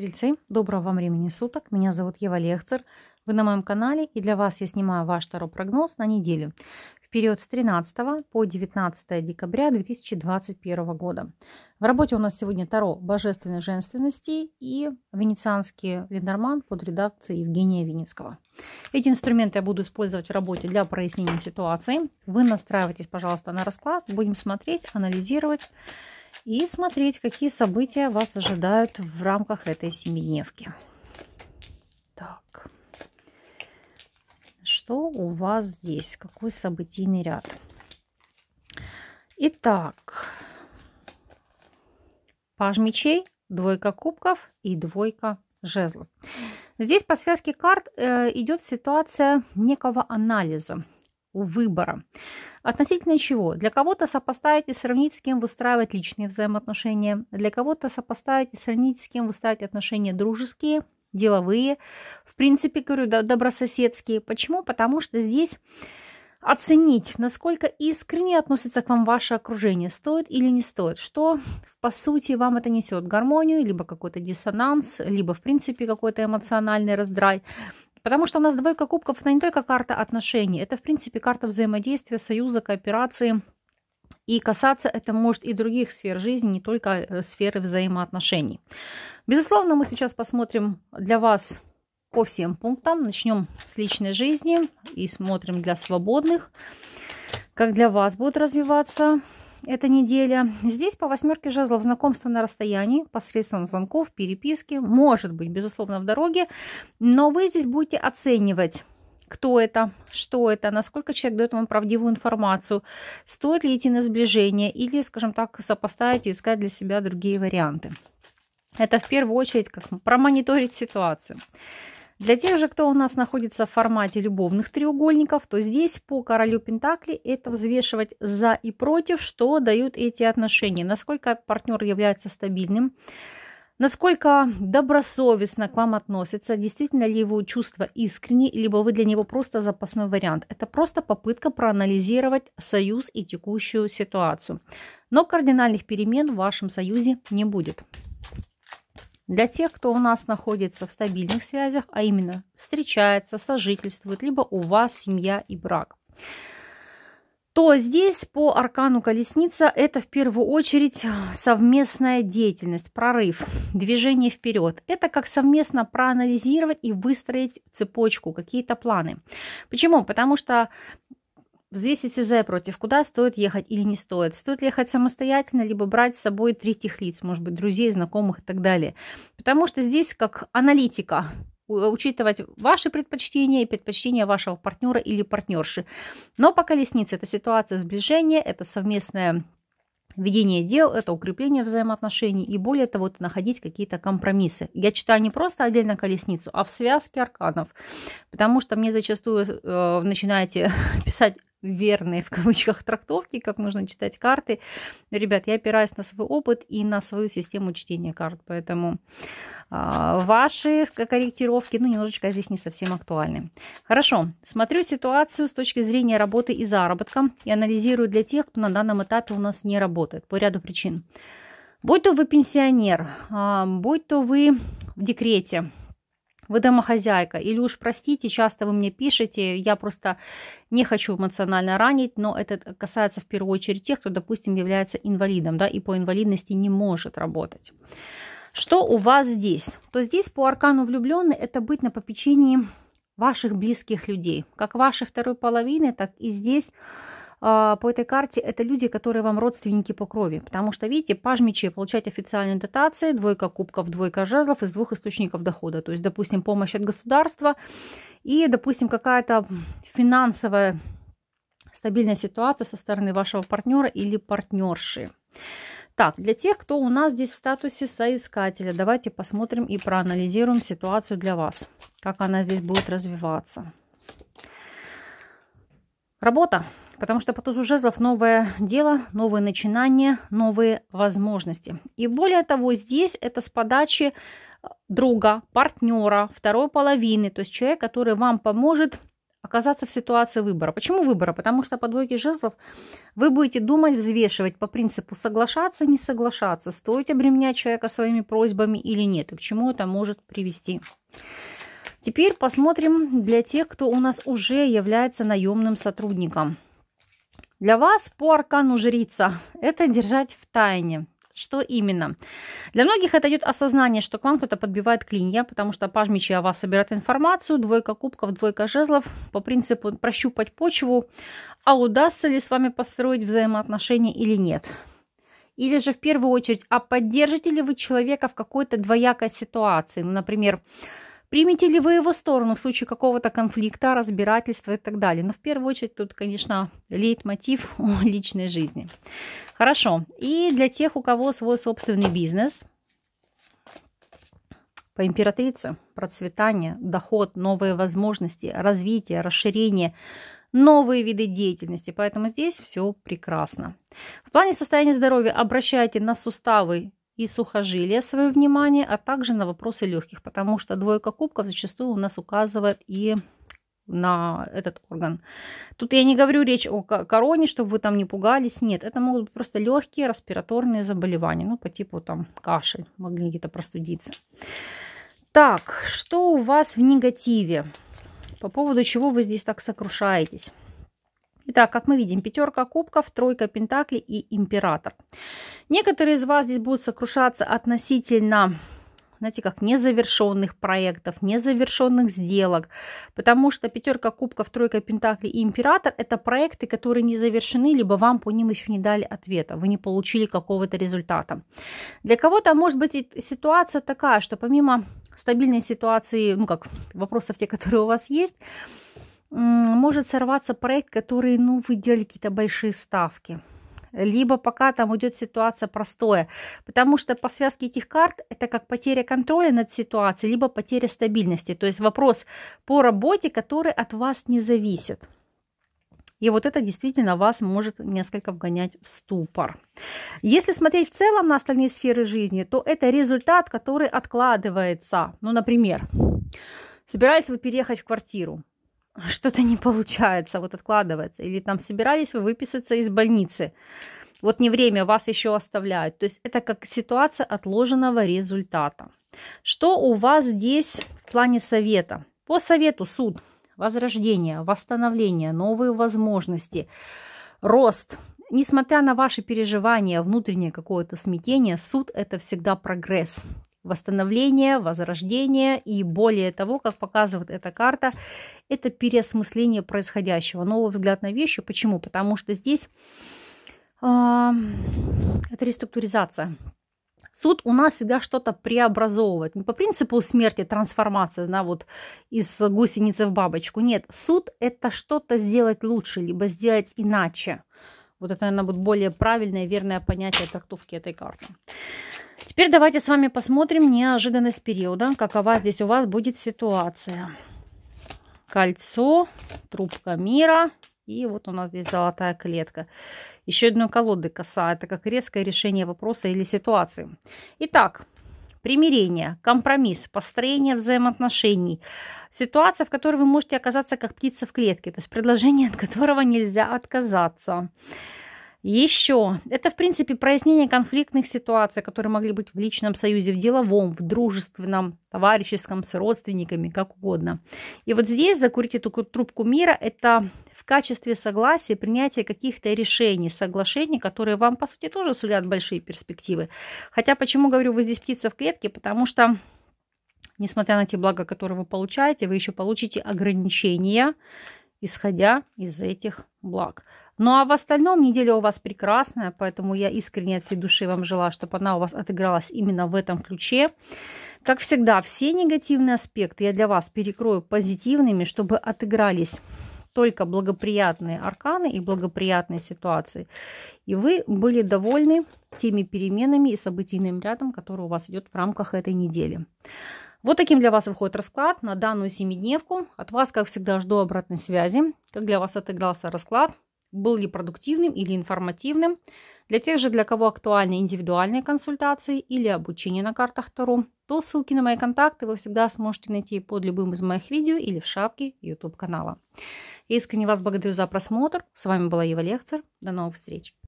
Стрельцы, доброго вам времени суток. Меня зовут Ева Лехцер. Вы на моем канале и для вас я снимаю ваш таро-прогноз на неделю в период с 13 по 19 декабря 2021 года. В работе у нас сегодня таро божественной женственности и венецианский ленорман под редакцией Евгения Винницкого. Эти инструменты я буду использовать в работе для прояснения ситуации. Вы настраивайтесь, пожалуйста, на расклад. Будем смотреть, анализировать и смотреть, какие события вас ожидают в рамках этой семидневки. Так, что у вас здесь? Какой событийный ряд? Итак, паж мечей, двойка кубков и двойка жезлов. Здесь по связке карт э, идет ситуация некого анализа у выбора. Относительно чего? Для кого-то сопоставить и сравнить, с кем выстраивать личные взаимоотношения, для кого-то сопоставить и сравнить, с кем выстраивать отношения дружеские, деловые, в принципе, говорю, добрососедские. Почему? Потому что здесь оценить, насколько искренне относится к вам ваше окружение, стоит или не стоит, что по сути вам это несет гармонию, либо какой-то диссонанс, либо в принципе какой-то эмоциональный раздрай. Потому что у нас двойка кубков – это не только карта отношений, это, в принципе, карта взаимодействия, союза, кооперации. И касаться это может и других сфер жизни, не только э, сферы взаимоотношений. Безусловно, мы сейчас посмотрим для вас по всем пунктам. Начнем с личной жизни и смотрим для свободных, как для вас будут развиваться эта неделя. Здесь по восьмерке жезлов знакомство на расстоянии, посредством звонков, переписки, может быть, безусловно, в дороге, но вы здесь будете оценивать кто это, что это, насколько человек дает вам правдивую информацию, стоит ли идти на сближение или, скажем так, сопоставить и искать для себя другие варианты. Это в первую очередь как промониторить ситуацию. Для тех же, кто у нас находится в формате любовных треугольников, то здесь по королю Пентакли это взвешивать за и против, что дают эти отношения, насколько партнер является стабильным, насколько добросовестно к вам относится, действительно ли его чувства искренни, либо вы для него просто запасной вариант. Это просто попытка проанализировать союз и текущую ситуацию. Но кардинальных перемен в вашем союзе не будет. Для тех, кто у нас находится в стабильных связях, а именно встречается, сожительствует, либо у вас семья и брак, то здесь по аркану колесница это в первую очередь совместная деятельность, прорыв, движение вперед. Это как совместно проанализировать и выстроить цепочку, какие-то планы. Почему? Потому что Взвесите за против, куда стоит ехать или не стоит. Стоит ли ехать самостоятельно, либо брать с собой третьих лиц, может быть, друзей, знакомых и так далее. Потому что здесь как аналитика учитывать ваши предпочтения и предпочтения вашего партнера или партнерши. Но по колеснице это ситуация сближения, это совместное ведение дел, это укрепление взаимоотношений и более того, это находить какие-то компромиссы. Я читаю не просто отдельно колесницу, а в связке арканов, потому что мне зачастую э, начинаете писать верные в кавычках трактовки, как нужно читать карты. Ребят, я опираюсь на свой опыт и на свою систему чтения карт, поэтому э, ваши корректировки, ну, немножечко здесь не совсем актуальны. Хорошо, смотрю ситуацию с точки зрения работы и заработка и анализирую для тех, кто на данном этапе у нас не работает по ряду причин. Будь то вы пенсионер, а, будь то вы в декрете, вы домохозяйка, или уж простите, часто вы мне пишете, я просто не хочу эмоционально ранить, но это касается в первую очередь тех, кто, допустим, является инвалидом, да, и по инвалидности не может работать. Что у вас здесь? То здесь по аркану влюбленный это быть на попечении ваших близких людей, как вашей второй половины, так и здесь а, по этой карте это люди, которые вам родственники по крови. Потому что, видите, паж мечей получать официальные дотации, двойка кубков, двойка жезлов из двух источников дохода. То есть, допустим, помощь от государства и, допустим, какая-то финансовая стабильная ситуация со стороны вашего партнера или партнерши. Так, для тех, кто у нас здесь в статусе соискателя, давайте посмотрим и проанализируем ситуацию для вас. Как она здесь будет развиваться. Работа. Потому что по тузу жезлов новое дело, новые начинания, новые возможности. И более того, здесь это с подачи э, друга, партнера, второй половины, то есть человек, который вам поможет оказаться в ситуации выбора. Почему выбора? Потому что по двойке жезлов вы будете думать, взвешивать по принципу соглашаться, не соглашаться, стоит обременять человека своими просьбами или нет, и к чему это может привести. Теперь посмотрим для тех, кто у нас уже является наемным сотрудником – для вас по аркану жрица – это держать в тайне. Что именно? Для многих это идет осознание, что к вам кто-то подбивает клинья, потому что паж о вас собирают информацию, двойка кубков, двойка жезлов, по принципу прощупать почву, а удастся ли с вами построить взаимоотношения или нет. Или же в первую очередь, а поддержите ли вы человека в какой-то двоякой ситуации? Ну, например, Примете ли вы его сторону в случае какого-то конфликта, разбирательства и так далее? Но ну, в первую очередь тут, конечно, лейтмотив о личной жизни. Хорошо. И для тех, у кого свой собственный бизнес – по императрице процветание, доход, новые возможности, развитие, расширение, новые виды деятельности. Поэтому здесь все прекрасно. В плане состояния здоровья обращайте на суставы и сухожилия свое внимание, а также на вопросы легких, потому что двойка кубков зачастую у нас указывает и на этот орган. Тут я не говорю речь о короне, чтобы вы там не пугались. Нет, это могут быть просто легкие респираторные заболевания, ну, по типу там кашель, могли где-то простудиться. Так, что у вас в негативе? По поводу чего вы здесь так сокрушаетесь? Итак, как мы видим, пятерка кубков, тройка пентаклей и император. Некоторые из вас здесь будут сокрушаться относительно знаете, как незавершенных проектов, незавершенных сделок, потому что пятерка кубков, тройка пентаклей и император – это проекты, которые не завершены, либо вам по ним еще не дали ответа, вы не получили какого-то результата. Для кого-то может быть ситуация такая, что помимо стабильной ситуации, ну как вопросов те, которые у вас есть, может сорваться проект, который, ну, вы делали какие-то большие ставки. Либо пока там идет ситуация простое. Потому что по связке этих карт это как потеря контроля над ситуацией, либо потеря стабильности. То есть вопрос по работе, который от вас не зависит. И вот это действительно вас может несколько вгонять в ступор. Если смотреть в целом на остальные сферы жизни, то это результат, который откладывается. Ну, например, собираетесь вы переехать в квартиру что-то не получается, вот откладывается. Или там собирались вы выписаться из больницы. Вот не время, вас еще оставляют. То есть это как ситуация отложенного результата. Что у вас здесь в плане совета? По совету суд, возрождение, восстановление, новые возможности, рост. Несмотря на ваши переживания, внутреннее какое-то смятение, суд – это всегда прогресс восстановление, возрождение и более того, как показывает эта карта, это переосмысление происходящего, новый взгляд на вещи. Почему? Потому что здесь э, это реструктуризация. Суд у нас всегда что-то преобразовывает. Не по принципу смерти, трансформация, да, вот из гусеницы в бабочку. Нет, суд – это что-то сделать лучше, либо сделать иначе. Вот это, наверное, будет более правильное, верное понятие трактовки этой карты. Теперь давайте с вами посмотрим неожиданность периода. Какова здесь у вас будет ситуация. Кольцо, трубка мира. И вот у нас здесь золотая клетка. Еще одной колоды коса. Это как резкое решение вопроса или ситуации. Итак, примирение, компромисс, построение взаимоотношений – Ситуация, в которой вы можете оказаться как птица в клетке, то есть предложение, от которого нельзя отказаться. Еще. Это, в принципе, прояснение конфликтных ситуаций, которые могли быть в личном союзе, в деловом, в дружественном, товарищеском, с родственниками, как угодно. И вот здесь закурить эту трубку мира – это в качестве согласия принятие каких-то решений, соглашений, которые вам, по сути, тоже сулят большие перспективы. Хотя, почему говорю, вы здесь птица в клетке, потому что несмотря на те блага, которые вы получаете, вы еще получите ограничения, исходя из этих благ. Ну а в остальном неделя у вас прекрасная, поэтому я искренне от всей души вам желаю, чтобы она у вас отыгралась именно в этом ключе. Как всегда, все негативные аспекты я для вас перекрою позитивными, чтобы отыгрались только благоприятные арканы и благоприятные ситуации. И вы были довольны теми переменами и событийным рядом, который у вас идет в рамках этой недели. Вот таким для вас выходит расклад на данную семидневку. От вас, как всегда, жду обратной связи. Как для вас отыгрался расклад? Был ли продуктивным или информативным? Для тех же, для кого актуальны индивидуальные консультации или обучение на картах Тару, то ссылки на мои контакты вы всегда сможете найти под любым из моих видео или в шапке YouTube канала. искренне вас благодарю за просмотр. С вами была Ева Лехцер. До новых встреч!